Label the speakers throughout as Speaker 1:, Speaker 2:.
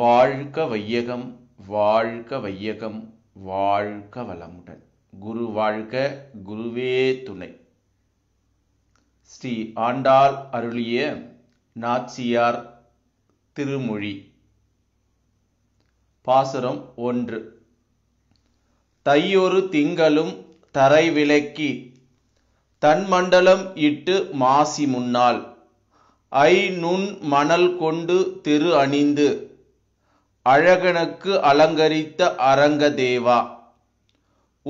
Speaker 1: வாழ்க வையகம் வாழ்க வையகம் வாழ்க வளமுடன் குரு வாழ்க குருவே துணை ஸ்ரீ ஆண்டாள் அருளிய நாச்சியார் திருமொழி பாசுரம் ஒன்று தையொரு திங்களும் தரை விலக்கி தன்மண்டலம் இட்டு மாசி முன்னால் ஐ நுண் மணல் கொண்டு திரு அணிந்து அழகனுக்கு அலங்கரித்த அரங்கதேவா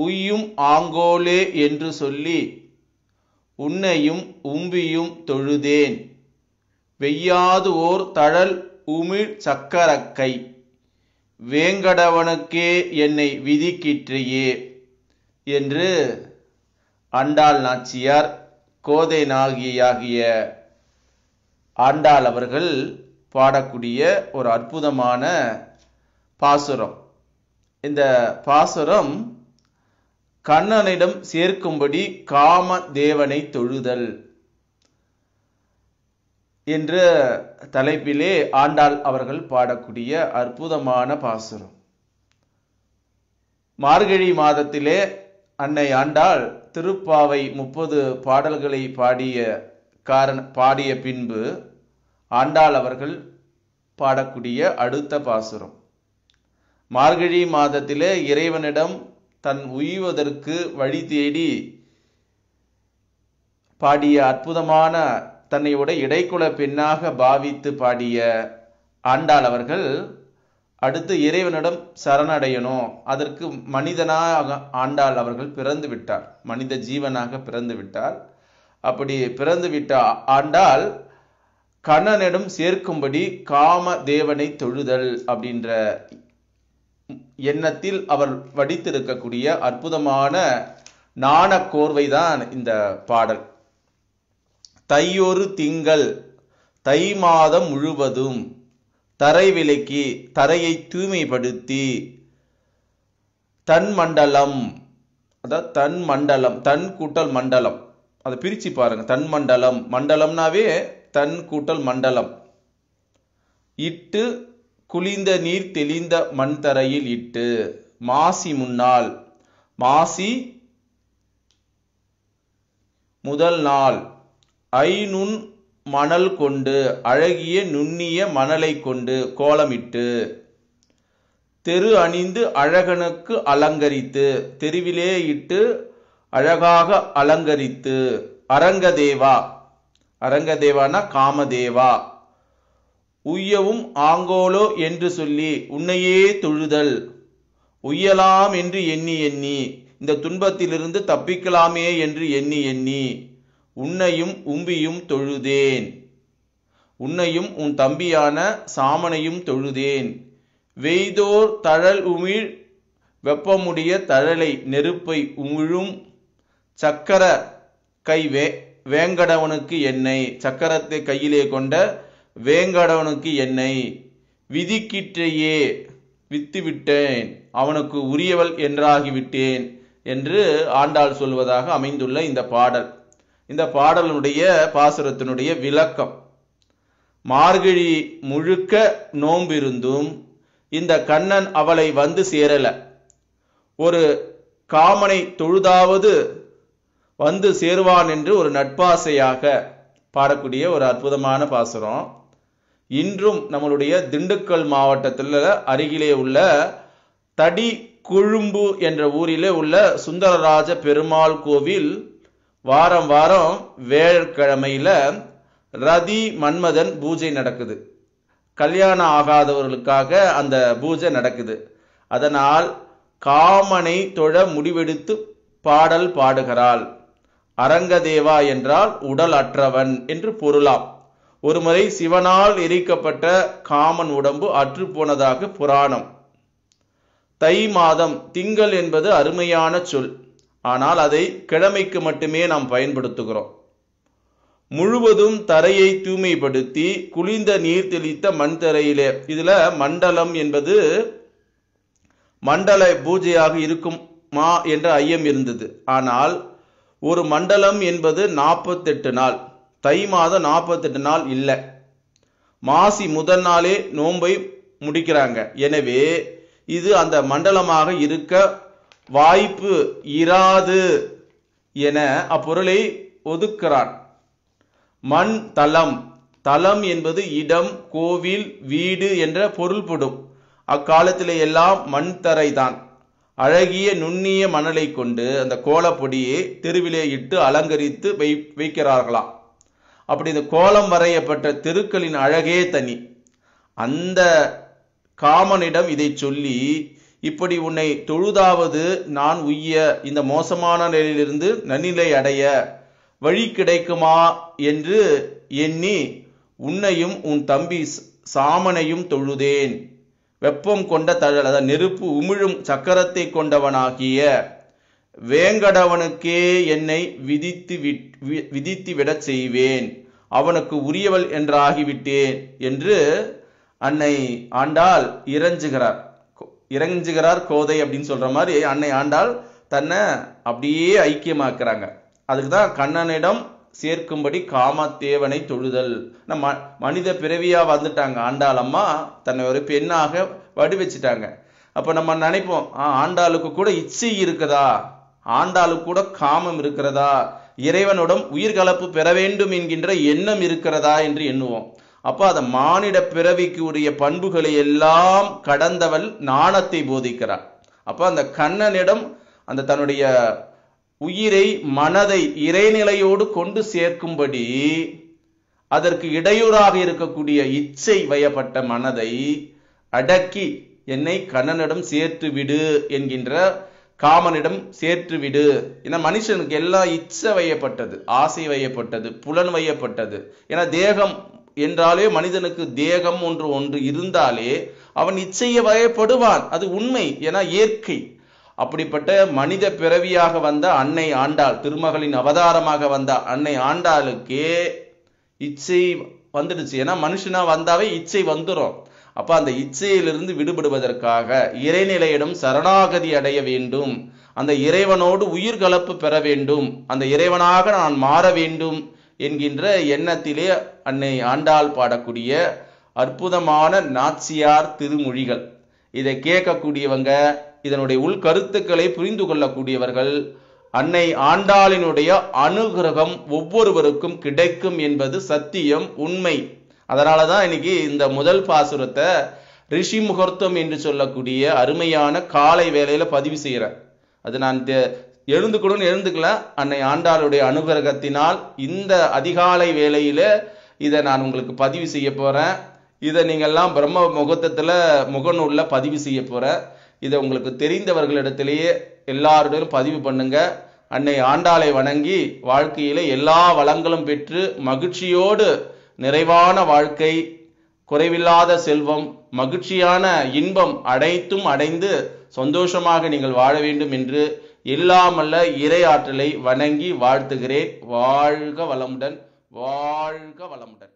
Speaker 1: உய்யும் ஆங்கோலே என்று சொல்லி உன்னையும் உம்பியும் தொழுதேன் வெய்யாது ஓர் தழல் உமிழ் சக்கரக்கை வேங்கடவனுக்கே என்னை விதிக்கிற்றையே என்று அண்டாள் நாச்சியார் கோதை நாகியாகிய ஆண்டாள் அவர்கள் பாடக்கூடிய ஒரு அற்புதமான பாசுரம் இந்த பாசுரம் கண்ணனிடம் சேர்க்கும்படி காம தேவனை தொழுதல் என்ற தலைப்பிலே ஆண்டாள் அவர்கள் பாடக்கூடிய அற்புதமான பாசுரம் மார்கழி மாதத்திலே அன்னை ஆண்டாள் திருப்பாவை முப்பது பாடல்களை பாடிய காரண பாடிய பின்பு ஆண்டாள் அவர்கள் பாடக்கூடிய அடுத்த பாசுரம் மார்கழி மாதத்திலே இறைவனிடம் தன் உய்வதற்கு வழி தேடி பாடிய அற்புதமான தன்னை உடைய இடைக்குல பெண்ணாக பாவித்து பாடிய ஆண்டாள் அவர்கள் அடுத்து இறைவனிடம் சரணடையணும் அதற்கு மனிதனாக ஆண்டாள் அவர்கள் பிறந்து விட்டார் மனித ஜீவனாக பிறந்து விட்டார் அப்படி பிறந்து விட்ட ஆண்டால் கண்ணனிடம் சேர்க்கும்படி காம தேவனை தொழுதல் அப்படின்ற எண்ணத்தில் அவர் வடித்திருக்கக்கூடிய அற்புதமான நாண கோர்வைதான் தான் இந்த பாடல் தையொரு திங்கள் தை மாதம் முழுவதும் தரை விலக்கி தரையை தூய்மைப்படுத்தி தன் மண்டலம் அதாவது தன் மண்டலம் தன் கூட்டல் மண்டலம் அதை பிரிச்சு பாருங்க தன் மண்டலம் மண்டலம்னாவே தன் கூட்டல் மண்டலம் இட்டு குளிந்த நீர் தெளிந்த மண் தரையில் இட்டு மாசி முன்னால் மாசி முதல் நாள் ஐநுண் மணல் கொண்டு அழகிய நுண்ணிய மணலை கொண்டு கோலமிட்டு தெரு அணிந்து அழகனுக்கு அலங்கரித்து தெருவிலே இட்டு அழகாக அலங்கரித்து அரங்கதேவா அரங்கதேவானா காமதேவா உய்யவும் ஆங்கோலோ என்று சொல்லி உன்னையே தொழுதல் உய்யலாம் என்று எண்ணி எண்ணி இந்த துன்பத்திலிருந்து தப்பிக்கலாமே என்று எண்ணி எண்ணி உன்னையும் உம்பியும் தொழுதேன் உன்னையும் உன் தம்பியான சாமனையும் தொழுதேன் வெய்தோர் தழல் உமிழ் வெப்பமுடைய தழலை நெருப்பை உமிழும் சக்கர கை வே வேங்கடவனுக்கு என்னை சக்கரத்தை கையிலே கொண்ட வேங்கடவனுக்கு என்னை விதிக்கிட்டேயே வித்துவிட்டேன் அவனுக்கு உரியவள் என்றாகிவிட்டேன் என்று ஆண்டாள் சொல்வதாக அமைந்துள்ள இந்த பாடல் இந்த பாடலுடைய பாசுரத்தினுடைய விளக்கம் மார்கழி முழுக்க நோம்பிருந்தும் இந்த கண்ணன் அவளை வந்து சேரல ஒரு காமனை தொழுதாவது வந்து சேருவான் என்று ஒரு நட்பாசையாக பாடக்கூடிய ஒரு அற்புதமான பாசுரம் இன்றும் நம்மளுடைய திண்டுக்கல் மாவட்டத்தில் அருகிலே உள்ள தடி குழும்பு என்ற ஊரிலே உள்ள சுந்தரராஜ பெருமாள் கோவில் வாரம் வாரம் வேழக்கிழமையில் ரதி மன்மதன் பூஜை நடக்குது கல்யாணம் ஆகாதவர்களுக்காக அந்த பூஜை நடக்குது அதனால் காமனை தொழ முடிவெடுத்து பாடல் பாடுகிறாள் அரங்கதேவா என்றால் உடல் அற்றவன் என்று பொருளாம் ஒருமுறை சிவனால் எரிக்கப்பட்ட காமன் உடம்பு அற்று போனதாக புராணம் தை மாதம் திங்கள் என்பது அருமையான சொல் ஆனால் அதை கிழமைக்கு மட்டுமே நாம் பயன்படுத்துகிறோம் முழுவதும் தரையை தூய்மைப்படுத்தி குளிர்ந்த நீர் தெளித்த மண் தரையிலே இதுல மண்டலம் என்பது மண்டல பூஜையாக இருக்குமா என்ற ஐயம் இருந்தது ஆனால் ஒரு மண்டலம் என்பது நாற்பத்தெட்டு நாள் தை மாதம் நாற்பத்தெட்டு நாள் இல்லை மாசி முதல் நாளே நோன்பை முடிக்கிறாங்க எனவே இது அந்த மண்டலமாக இருக்க வாய்ப்பு இராது என அப்பொருளை ஒதுக்கிறான் மண் தலம் தலம் என்பது இடம் கோவில் வீடு என்ற பொருள்படும் அக்காலத்திலே எல்லாம் மண் தரைதான் தான் அழகிய நுண்ணிய மணலை கொண்டு அந்த கோலப்பொடியை தெருவிலே இட்டு அலங்கரித்து வை வைக்கிறார்களாம் அப்படி இந்த கோலம் வரையப்பட்ட தெருக்களின் அழகே தனி அந்த காமனிடம் இதை சொல்லி இப்படி உன்னை தொழுதாவது நான் உய்ய இந்த மோசமான நிலையிலிருந்து நன்னிலை அடைய வழி கிடைக்குமா என்று எண்ணி உன்னையும் உன் தம்பி சாமனையும் தொழுதேன் வெப்பம் கொண்ட தழல் அதாவது நெருப்பு உமிழும் சக்கரத்தை கொண்டவனாகிய வேங்கடவனுக்கே என்னை விதித்து விதித்து விடச் செய்வேன் அவனுக்கு உரியவள் என்றாகிவிட்டேன் என்று அன்னை ஆண்டாள் இறஞ்சுகிறார் இறஞ்சுகிறார் கோதை அப்படின்னு சொல்ற மாதிரி அன்னை ஆண்டாள் தன்னை அப்படியே ஐக்கியமாக்குறாங்க அதுக்கு தான் கண்ணனிடம் சேர்க்கும்படி காமத்தேவனை தொழுதல் நம்ம மனித பிறவியா வந்துட்டாங்க ஆண்டாள் அம்மா தன்னை ஒரு பெண்ணாக வடிவச்சிட்டாங்க அப்ப நம்ம நினைப்போம் ஆண்டாளுக்கு கூட இச்சை இருக்குதா ஆண்டாலும் கூட காமம் இருக்கிறதா இறைவனுடன் உயிர்கலப்பு பெற வேண்டும் என்கின்ற எண்ணம் இருக்கிறதா என்று எண்ணுவோம் அப்போ அதை மானிட பிறவிக்கு உரிய பண்புகளை எல்லாம் கடந்தவள் நாணத்தை போதிக்கிறார் அப்போ அந்த கண்ணனிடம் அந்த தன்னுடைய உயிரை மனதை இறைநிலையோடு கொண்டு சேர்க்கும்படி அதற்கு இடையூறாக இருக்கக்கூடிய இச்சை வயப்பட்ட மனதை அடக்கி என்னை கண்ணனிடம் சேர்த்து விடு என்கின்ற காமனிடம் சேர்த்து விடு ஏன்னா மனுஷனுக்கு எல்லாம் இச்சை வையப்பட்டது ஆசை வையப்பட்டது புலன் வையப்பட்டது ஏன்னா தேகம் என்றாலே மனிதனுக்கு தேகம் ஒன்று ஒன்று இருந்தாலே அவன் இச்சைய வயப்படுவான் அது உண்மை ஏன்னா இயற்கை அப்படிப்பட்ட மனித பிறவியாக வந்த அன்னை ஆண்டாள் திருமகளின் அவதாரமாக வந்த அன்னை ஆண்டாளுக்கே இச்சை வந்துடுச்சு ஏன்னா மனுஷனா வந்தாவே இச்சை வந்துடும் அப்போ அந்த இச்சையிலிருந்து விடுபடுவதற்காக இறைநிலையிடம் சரணாகதி அடைய வேண்டும் அந்த இறைவனோடு உயிர் கலப்பு பெற வேண்டும் அந்த இறைவனாக நான் மாற வேண்டும் என்கின்ற எண்ணத்திலே அன்னை ஆண்டாள் பாடக்கூடிய அற்புதமான நாச்சியார் திருமொழிகள் இதை கேட்கக்கூடியவங்க இதனுடைய உள்கருத்துக்களை புரிந்து கொள்ளக்கூடியவர்கள் அன்னை ஆண்டாளினுடைய அனுகிரகம் ஒவ்வொருவருக்கும் கிடைக்கும் என்பது சத்தியம் உண்மை அதனால தான் இன்னைக்கு இந்த முதல் பாசுரத்தை ரிஷி முகூர்த்தம் என்று சொல்லக்கூடிய அருமையான காலை வேலையில பதிவு செய்கிறேன் அது நான் எழுந்துக்கணும்னு எழுந்துக்கல அன்னை ஆண்டாளுடைய அனுகிரகத்தினால் இந்த அதிகாலை வேலையில இதை நான் உங்களுக்கு பதிவு செய்ய போறேன் இதை நீங்கள்லாம் பிரம்ம முகூர்த்தத்தில் முகநூலில் பதிவு செய்ய போகிறேன் இதை உங்களுக்கு தெரிந்தவர்களிடத்திலேயே எல்லாருடையும் பதிவு பண்ணுங்க அன்னை ஆண்டாளை வணங்கி வாழ்க்கையில எல்லா வளங்களும் பெற்று மகிழ்ச்சியோடு நிறைவான வாழ்க்கை குறைவில்லாத செல்வம் மகிழ்ச்சியான இன்பம் அனைத்தும் அடைந்து சந்தோஷமாக நீங்கள் வாழ வேண்டும் என்று இல்லாமல்ல இறை ஆற்றலை வணங்கி வாழ்த்துகிறேன் வாழ்க வளமுடன் வாழ்க வளமுடன்